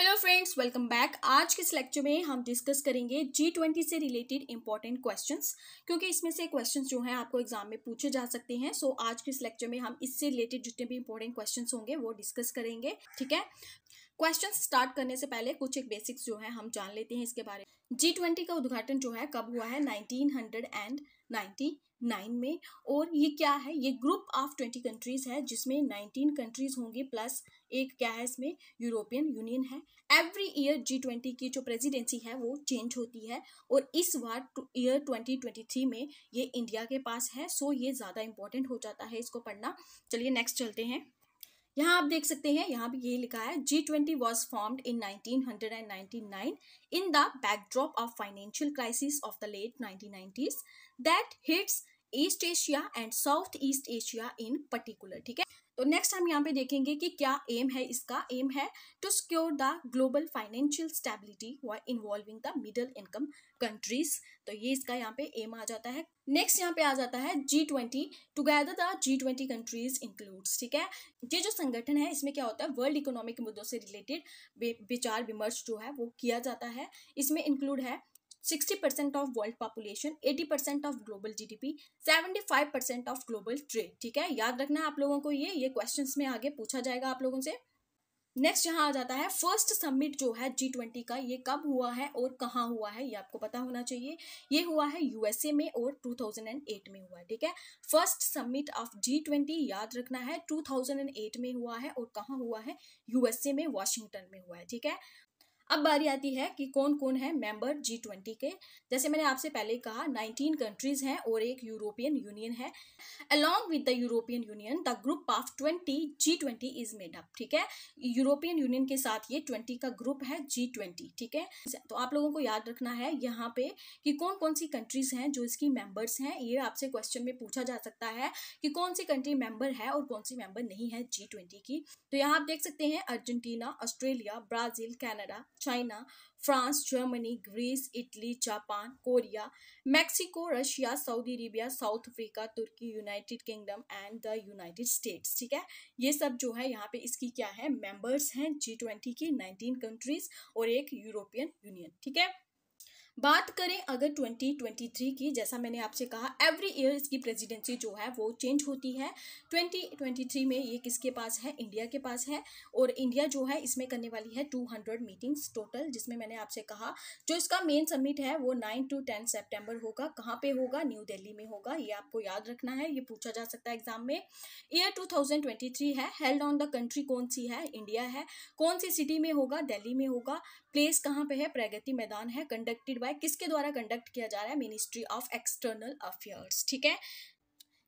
hello friends welcome back आज के इस लेक्चर में हम डिस्कस करेंगे जी ट्वेंटी से रिलेटेड इंपॉर्टेंट क्वेश्चंस क्योंकि इसमें से क्वेश्चंस जो हैं आपको एग्जाम में पूछे जा सकते हैं सो so, आज के इस लेक्चर में हम इससे रिलेटेड जितने भी इंपॉर्टेंट क्वेश्चंस होंगे वो डिस्कस करेंगे ठीक है क्वेश्चन स्टार्ट करने से पहले कुछ एक बेसिक्स जो है हम जान लेते हैं इसके बारे में जी ट्वेंटी का उद्घाटन जो है कब हुआ है नाइनटीन हंड्रेड एंड 1999 में और ये क्या है ये ग्रुप ऑफ 20 कंट्रीज है जिसमें 19 कंट्रीज होंगी प्लस एक क्या है इसमें यूरोपियन यूनियन है एवरी ईयर जी ट्वेंटी की जो प्रेसिडेंसी है वो चेंज होती है और इस बार ईयर 2023 में ये इंडिया के पास है सो ये ज़्यादा इंपॉर्टेंट हो जाता है इसको पढ़ना चलिए नेक्स्ट चलते हैं यहाँ आप देख सकते हैं यहाँ भी यही लिखा है G twenty was formed in 1999 in the backdrop of financial crisis of the late 1990s that hits East Asia and South East Asia in particular ठीक है तो नेक्स्ट हम यहाँ पे देखेंगे कि क्या एम है इसका एम है to secure the global financial stability व involving the middle income countries तो ये इसका यहाँ पे एम आ जाता है नेक्स्ट यहाँ पे आ जाता है G twenty together the G twenty countries includes ठीक है ये जो संगठन है इसमें क्या होता है वर्ल्ड इकोनॉमिक मुद्दों से रिलेटेड विचार विमर्श जो है वो किया जाता है इसमें इंक्लूड है sixty percent of world population eighty percent of global G seventy five percent of global trade ठीक है याद रखना है आप लोगों को ये ये क्वेश्चन में आगे पूछा जाएगा आप लोगों से नेक्स्ट यहाँ आ जाता है फर्स्ट समिट जो है जी ट्वेंटी का ये कब हुआ है और कहाँ हुआ है ये आपको पता होना चाहिए ये हुआ है यूएसए में और टू थाउजेंड एंड एट में हुआ है ठीक है first summit of G twenty याद रखना है टू थाउजेंड एंड एट में हुआ है और कहाँ हुआ है यूएसए में वाशिंगटन में हुआ है ठीक है अब बारी आती है कि कौन कौन है मेंबर जी ट्वेंटी के जैसे मैंने आपसे पहले कहा नाइनटीन कंट्रीज हैं और एक यूरोपियन यूनियन है along with the European Union the group of twenty G twenty is made up ठीक है यूरोपियन यूनियन के साथ ये ट्वेंटी का ग्रुप है जी ट्वेंटी ठीक है तो आप लोगों को याद रखना है यहाँ पे कि कौन कौन सी कंट्रीज हैं जो इसकी मेंबर्स हैं ये आपसे क्वेश्चन में पूछा जा सकता है कि कौन सी कंट्री मेंबर है और कौन सी मेंबर नहीं है जी ट्वेंटी की तो यहाँ आप देख सकते हैं Argentina Australia Brazil Canada China France Germany Greece Italy Japan Korea Mexico Russia Saudi Arabia South Africa Turkey United Kingdom and the United States ठीक है ये सब जो है यहाँ पे इसकी क्या है मेंबर्स हैं जी ट्वेंटी की नाइनटीन कंट्रीज और एक यूरोपियन यूनियन ठीक है बात करें अगर 2023 की जैसा मैंने आपसे कहा एवरी ईयर इसकी प्रेसिडेंसी जो है वो चेंज होती है 2023 में ये किसके पास है इंडिया के पास है और इंडिया जो है इसमें करने वाली है 200 मीटिंग्स टोटल जिसमें मैंने आपसे कहा जो इसका मेन समिट है वो 9 टू 10 सितंबर होगा कहाँ पे होगा न्यू दिल्ली में होगा ये आपको याद रखना है ये पूछा जा सकता है एग्जाम में ईयर टू है हेल्ड ऑन द कंट्री कौन सी है इंडिया है कौन सी सिटी में होगा दिल्ली में होगा प्लेस कहाँ पर है प्रगति मैदान है कंडक्टेड बाई रहा है किसके द्वारा कंडक्ट किया जा रहा है मिनिस्ट्री ऑफ एक्सटर्नल अफेयर्स ठीक है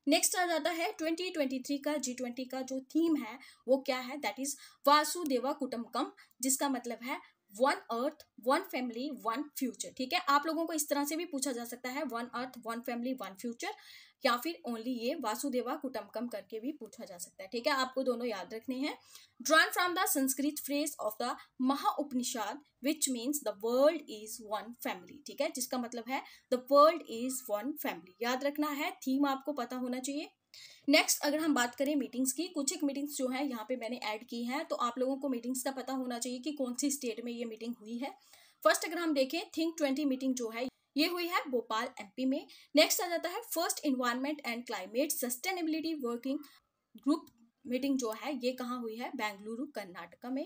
नेक्स्ट आ जाता है 2023 का जी ट्वेंटी का जो थीम है वो क्या है दैट इज वासुदेवा कुटुम्बकम जिसका मतलब है one earth one family one future ठीक है आप लोगों को इस तरह से भी पूछा जा सकता है one earth one family one future या फिर ओनली ये वासुदेवा कुटमकम करके भी पूछा जा सकता है ठीक है आपको दोनों याद रखने हैं drawn from the Sanskrit phrase of the Maha Upanishad which means the world is one family ठीक है जिसका मतलब है the world is one family याद रखना है थीम आपको पता होना चाहिए नेक्स्ट अगर हम बात करें मीटिंग्स की कुछ एक मीटिंग्स जो है यहाँ पे मैंने ऐड की है तो आप लोगों को मीटिंग्स का पता होना चाहिए कि कौन सी स्टेट में ये मीटिंग हुई है फर्स्ट अगर हम देखें थिंक ट्वेंटी मीटिंग जो है ये हुई है भोपाल एमपी में नेक्स्ट आ जाता है first environment and climate sustainability working group meeting जो है ये कहाँ हुई है बेंगलुरु कर्नाटका में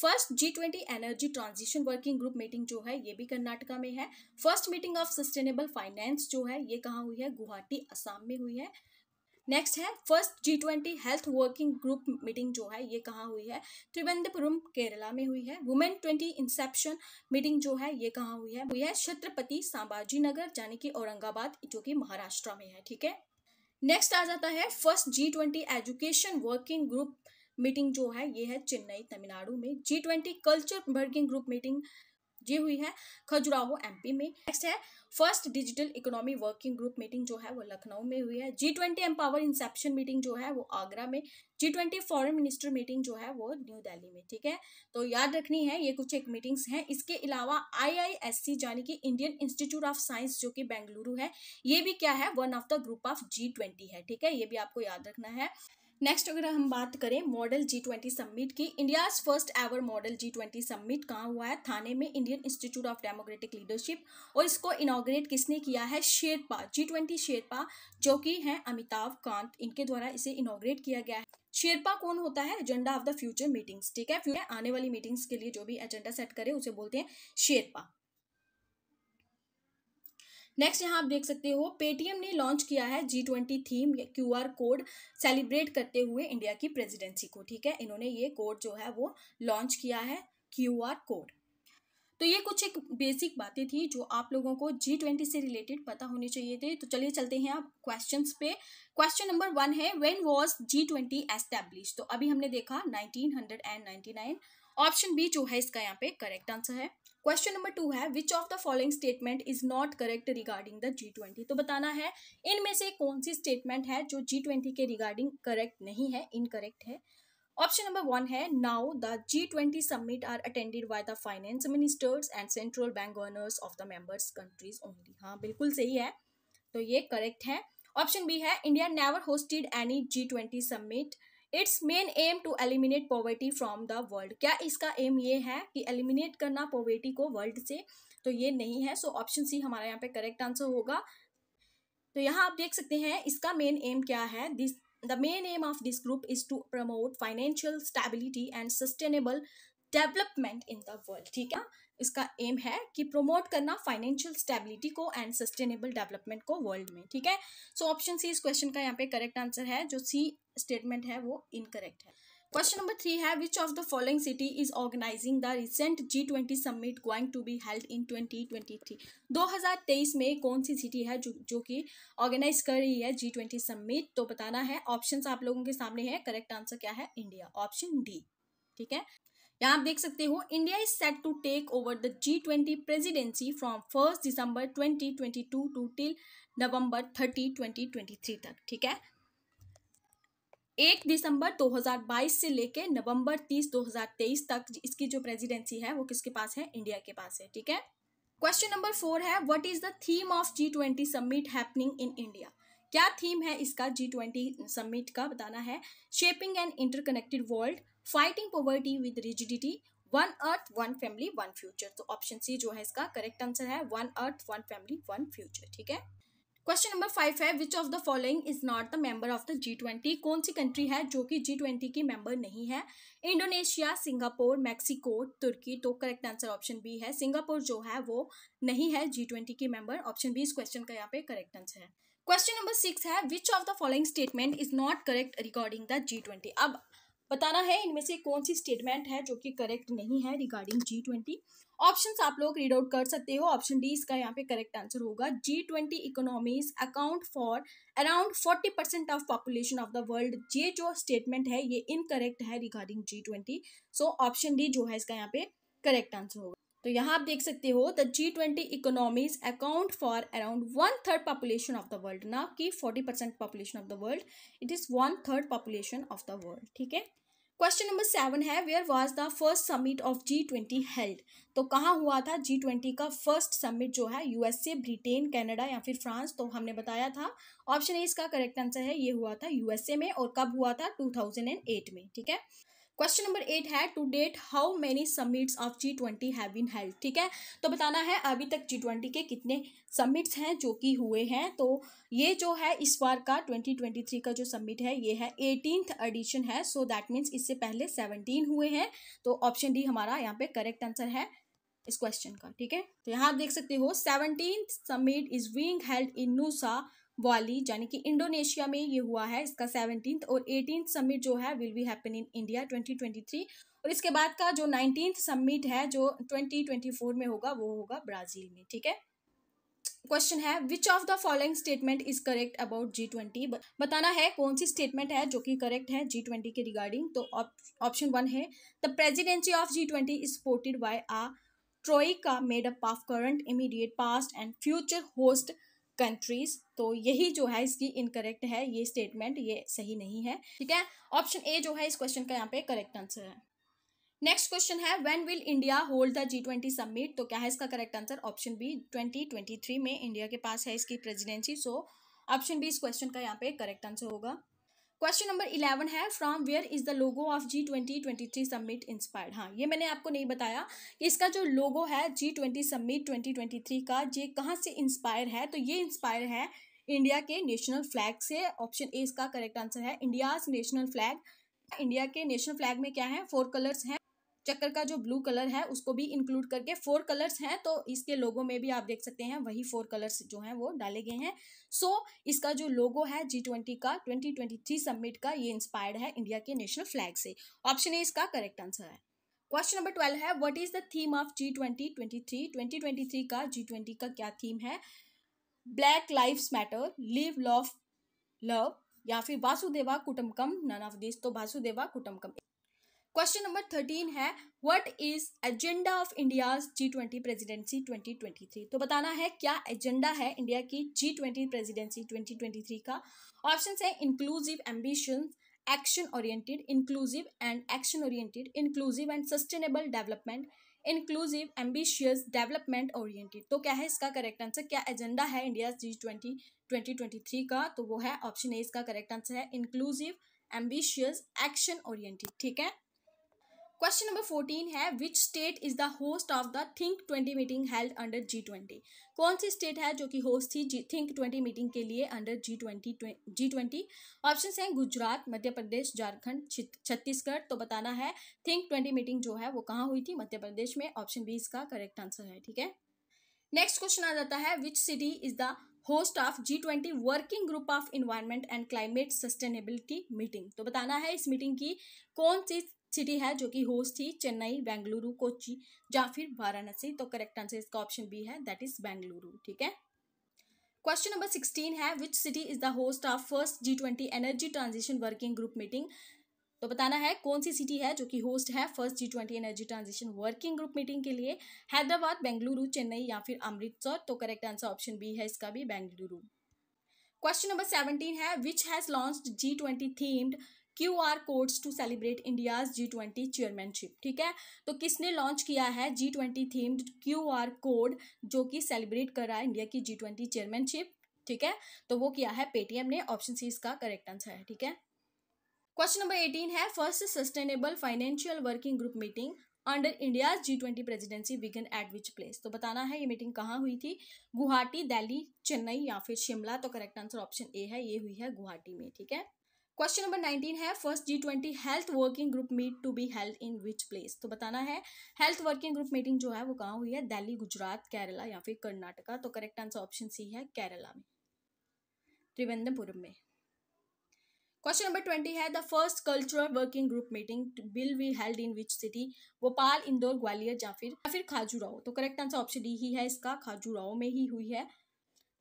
first G twenty energy transition working group meeting जो है ये भी कर्नाटका में है first meeting of sustainable finance जो है ये कहाँ हुई है गुवाहाटी असम में हुई है नेक्स्ट है first G twenty health working group meeting जो है ये कहाँ हुई है त्रिवेंद्रपुरम केरला में हुई है वुमेन ट्वेंटी इंसेप्शन मीटिंग जो है ये कहाँ हुई है हुई है छत्रपति सांबाजी नगर यानी कि औरंगाबाद जो कि महाराष्ट्र में है ठीक है नेक्स्ट आ जाता है first G twenty education working group meeting जो है ये है चेन्नई तमिलनाडु में G twenty culture working group meeting ये हुई है खजुराहो एमपी में नेक्स्ट है first digital economy working group meeting जो है वो लखनऊ में हुई है G twenty empower inception meeting जो है वो आगरा में G twenty foreign minister meeting जो है वो न्यू दिल्ली में ठीक है तो याद रखनी है ये कुछ एक मीटिंग्स हैं इसके अलावा आईआईएससी यानी कि इंडियन इंस्टीट्यूट ऑफ साइंस जो कि बेंगलुरु है ये भी क्या है one of the group of G twenty है ठीक है ये भी आपको याद रखना है नेक्स्ट अगर हम बात करें मॉडल जी ट्वेंटी सम्मिट की India's first ever model G twenty summit कहाँ हुआ है थाने में Indian Institute of Democratic Leadership और इसको इनाग्रेट किसने किया है शेरपा जी ट्वेंटी शेरपा जो कि हैं अमिताभ कांत इनके द्वारा इसे इनाग्रेट किया गया है शेरपा कौन होता है agenda of the future meetings ठीक है आने वाली मीटिंग्स के लिए जो भी एजेंडा सेट करे उसे बोलते हैं शेरपा नेक्स्ट यहाँ आप देख सकते हो पेटीएम ने लॉन्च किया है G twenty theme Q R code celebrate करते हुए इंडिया की प्रेजिडेंसी को ठीक है इन्होंने ये कोड जो है वो लॉन्च किया है क्यू आर कोड तो ये कुछ एक बेसिक बातें थी जो आप लोगों को जी ट्वेंटी से रिलेटेड पता होने चाहिए थे तो चलिए चलते हैं आप क्वेश्चन पे क्वेश्चन नंबर वन है when was G twenty establish तो अभी हमने देखा nineteen hundred and ninety nine option B जो है इसका यहाँ पे करेक्ट आंसर है क्वेश्चन नंबर टू है which of the following statement is not correct regarding the G twenty तो बताना है इनमें से कौन सी स्टेटमेंट है जो जी ट्वेंटी के रिगार्डिंग करेक्ट नहीं है इनकरेक्ट है ऑप्शन नंबर वन है now the G twenty summit are attended by the finance ministers and central bank governors of the members countries only हाँ बिल्कुल सही है तो ये करेक्ट है ऑप्शन बी है India never hosted any G twenty summit its main aim to eliminate poverty from the world क्या इसका एम ये है कि एलिमिनेट करना पॉवर्टी को वर्ल्ड से तो ये नहीं है सो ऑप्शन सी हमारा यहाँ पे करेक्ट आंसर होगा तो यहाँ आप देख सकते हैं इसका मेन एम क्या है this the main aim of this group is to promote financial stability and sustainable development in the world ठीक है इसका एम है कि प्रोमोट करना फाइनेंशियल स्टेबिलिटी को एंड सस्टेनेबल डेवलपमेंट को वर्ल्ड में ठीक है सो ऑप्शन सी इस क्वेश्चन का यहाँ पे करेक्ट आंसर है जो सी स्टेटमेंट है वो इनकरेक्ट है क्वेश्चन नंबर थ्री है which of the following city is organising the recent G twenty summit going to be held in twenty twenty three दो हजार तेईस में कौन सी सिटी है जो जो कि ऑर्गेनाइज कर रही है जी ट्वेंटी समिट तो बताना है ऑप्शन आप लोगों के सामने है करेक्ट आंसर क्या है इंडिया ऑप्शन डी ठीक है यहाँ आप देख सकते हो India is set to take over the G twenty presidency from first December twenty twenty two to till November thirty twenty twenty three तक ठीक है एक दिसंबर 2022 से लेकर नवंबर 30 2023 तक इसकी जो प्रेसिडेंसी है वो किसके पास है इंडिया के पास है ठीक है क्वेश्चन नंबर फोर है what is the theme of G twenty summit happening in India क्या थीम है इसका जी ट्वेंटी सबमिट का बताना है shaping and interconnected world fighting poverty with rigidity one earth one family one future तो option C जो है इसका करेक्ट आंसर है one earth one family one future ठीक है क्वेश्चन नंबर फाइव है which of the following is not the member of the G twenty कौन सी कंट्री है जो कि जी ट्वेंटी की मेंबर नहीं है इंडोनेशिया सिंगापुर मैक्सिको तुर्की तो करेक्ट आंसर ऑप्शन बी है सिंगापुर जो है वो नहीं है जी ट्वेंटी की मेंबर ऑप्शन बी इस क्वेश्चन का यहाँ पे करेक्ट आंसर है क्वेश्चन नंबर सिक्स है which of the following statement is not correct regarding the G twenty अब बताना है इनमें से कौन सी स्टेटमेंट है जो कि करेक्ट नहीं है रिगार्डिंग जी ट्वेंटी ऑप्शन आप लोग रीड आउट कर सकते हो ऑप्शन डी इसका यहाँ पे करेक्ट आंसर होगा G twenty economies account for around forty percent of population of the world ये जो स्टेटमेंट है ये इनकरेक्ट है regarding G twenty so option D जो है इसका यहाँ पे करेक्ट आंसर होगा तो यहाँ आप देख सकते हो the G twenty economies account for around one third population of the world ना कि forty percent population of the world it is one third population of the world ठीक है क्वेश्चन नंबर सेवन है where was the first summit of G twenty held तो कहाँ हुआ था G twenty का फर्स्ट समिट जो है यूएसए ब्रिटेन कनाडा या फिर फ्रांस तो हमने बताया था ऑप्शन ए इसका करेक्ट आंसर है ये हुआ था यूएसए में और कब हुआ था टू थाउजेंड एंड एट में ठीक है क्वेश्चन नंबर एट है to date how many summits of G twenty have been held ठीक है तो बताना है अभी तक जी ट्वेंटी के कितने समिट्स हैं जो कि हुए हैं तो ये जो है इस बार का ट्वेंटी ट्वेंटी थ्री का जो समिट है ये है एटीनथ एडिशन है सो दैट मीन्स इससे पहले सेवनटीन हुए हैं तो ऑप्शन डी हमारा यहाँ पे करेक्ट आंसर है इस क्वेश्चन का ठीक है तो यहाँ आप देख सकते हो seventeen summit is being held in Nusa वाली यानी कि इंडोनेशिया में ये हुआ है इसका सेवनटीन और एटीन समिट जो है will be happen in India twenty twenty three और इसके बाद का जो नाइनटीन समिट है जो ट्वेंटी ट्वेंटी फोर में होगा वो होगा ब्राज़ील में ठीक है क्वेश्चन है which of the following statement is correct about G twenty बताना है कौन सी स्टेटमेंट है जो कि करेक्ट है जी ट्वेंटी के रिगार्डिंग तो ऑप्शन वन है the presidency of G twenty is supported by a troika made up of current immediate past and future host countries तो यही जो है इसकी इनकरेक्ट है ये स्टेटमेंट ये सही नहीं है ठीक है ऑप्शन ए जो है इस क्वेश्चन का यहाँ पे करेक्ट आंसर है नेक्स्ट क्वेश्चन है when will India hold the G twenty summit तो क्या है इसका correct answer option B twenty twenty three में इंडिया के पास है इसकी प्रेजिडेंसी सो ऑप्शन बी इस क्वेश्चन का यहाँ पे करेक्ट आंसर होगा क्वेश्चन नंबर इलेवन है from where is the logo of G twenty twenty three summit inspired हाँ ये मैंने आपको नहीं बताया कि इसका जो लोगो है G twenty summit twenty twenty three का ये कहाँ से इंस्पायर है तो ये इंस्पायर है इंडिया के नेशनल फ्लैग से ऑप्शन ए इसका करेक्ट आंसर है इंडियाज नेशनल फ्लैग इंडिया के नेशनल फ्लैग में क्या है फोर कलर्स हैं चक्कर का जो ब्लू कलर है उसको भी इंक्लूड करके फोर कलर्स हैं तो इसके लोगो में भी आप देख सकते हैं वही फोर कलर्स जो हैं वो डाले गए हैं सो so, इसका जो लोगो है जी ट्वेंटी का ट्वेंटी ट्वेंटी थ्री सबमिट का ये इंस्पायर्ड है इंडिया के नेशनल फ्लैग से ऑप्शन ए इसका करेक्ट आंसर है क्वेश्चन नंबर ट्वेल्व है what is the theme of G twenty twenty three twenty twenty three का जी ट्वेंटी का क्या थीम है black life matter live love love या फिर वासुदेवा कुटमकम नन ऑफ दिस तो वासुदेवा कुटमकम क्वेश्चन नंबर थर्टीन है what is agenda of India G twenty presidency twenty twenty three तो बताना है क्या एजेंडा है इंडिया की G twenty presidency twenty twenty three का ऑप्शन है inclusive ambition action oriented inclusive and action oriented inclusive and sustainable development inclusive ambitious development oriented तो क्या है इसका करेक्ट आंसर क्या एजेंडा है India G twenty twenty twenty three का तो वो है ऑप्शन ए इसका करेक्ट आंसर है इंक्लूसिव एम्बिशियस एक्शन ओरिएंटेड ठीक है क्वेश्चन नंबर फोर्टीन है which state is the host of the think twenty meeting held under G twenty कौन सी स्टेट है जो कि होस्ट थी थिंक ट्वेंटी मीटिंग के लिए under G twenty G twenty option हैं गुजरात मध्य प्रदेश झारखंड छत्तीसगढ़ तो बताना है थिंक ट्वेंटी मीटिंग जो है वो कहाँ हुई थी मध्य प्रदेश में ऑप्शन बी इसका करेक्ट आंसर है ठीक है नेक्स्ट क्वेश्चन आ जाता है which city is the host of G twenty working group of environment and climate sustainability meeting तो बताना है इस मीटिंग की कौन सी सिटी है जो कि होस्ट थी चेन्नई बेंगलुरु कोची या फिर वाराणसी तो करेक्ट आंसर इसका ऑप्शन बी है दैट इज बेंगलुरु ठीक है क्वेश्चन नंबर सिक्सटीन है which city is the host of first G twenty energy transition working group meeting तो बताना है कौन सी सिटी है जो कि होस्ट है first G twenty energy transition working group meeting के लिए हैदराबाद बेंगलुरु चेन्नई या फिर अमृतसर तो करेक्ट आंसर ऑप्शन बी है इसका भी बेंगलुरु क्वेश्चन नंबर सेवनटीन है which has launch G twenty themed Q R codes to celebrate India's G twenty chairmanship ठीक है तो किसने लॉन्च किया है G twenty themed Q R code जो कि सेलिब्रेट कर रहा है इंडिया की जी ट्वेंटी चेयरमैनशिप ठीक है तो वो किया है पेटीएम ने ऑप्शन सी इसका करेक्ट आंसर है ठीक है क्वेश्चन नंबर एटीन है first sustainable financial working group meeting under India G twenty presidency began at which place तो बताना है ये मीटिंग कहाँ हुई थी गुवाहाटी दिल्ली चेन्नई या फिर शिमला तो करेक्ट आंसर ऑप्शन ए है ये हुई है गुवाहाटी में ठीक है क्वेश्चन नंबर नाइनटीन है first G twenty health working group meet to be held in which place तो बताना है हेल्थ वर्किंग ग्रुप मीटिंग जो है वो कहाँ हुई है दिल्ली गुजरात केरला या फिर कर्नाटका तो करेक्ट आंसर ऑप्शन सी है केरला में त्रिवेंद्रपुरम में क्वेश्चन नंबर ट्वेंटी है the first cultural working group meeting will be held in which city Bhopal Indore Gwalior या फिर या फिर खाजुराओ तो करेक्ट आंसर ऑप्शन डी ही है इसका खाजुराओ में ही हुई है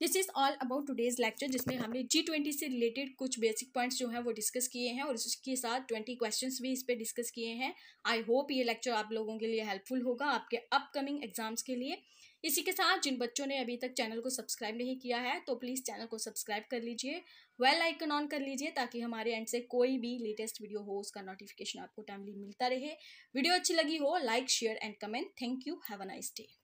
this is all about today's lecture जिसमें हमने जी ट्वेंटी से रिलेटेड कुछ बेसिक पॉइंट्स जो हैं वो डिस्कस किए हैं और उसके साथ ट्वेंटी क्वेश्चन भी इस पर डिस्कस किए हैं आई होप ये लेक्चर आप लोगों के लिए हेल्पफुल होगा आपके अपकमिंग एग्जाम्स के लिए इसी के साथ जिन बच्चों ने अभी तक चैनल को सब्सक्राइब नहीं किया है तो प्लीज़ चैनल को सब्सक्राइब कर लीजिए वेल आइकन ऑन कर लीजिए ताकि हमारे एंड से कोई भी लेटेस्ट वीडियो हो उसका नोटिफिकेशन आपको टाइमली मिलता रहे वीडियो अच्छी लगी हो like share and comment thank you have a nice day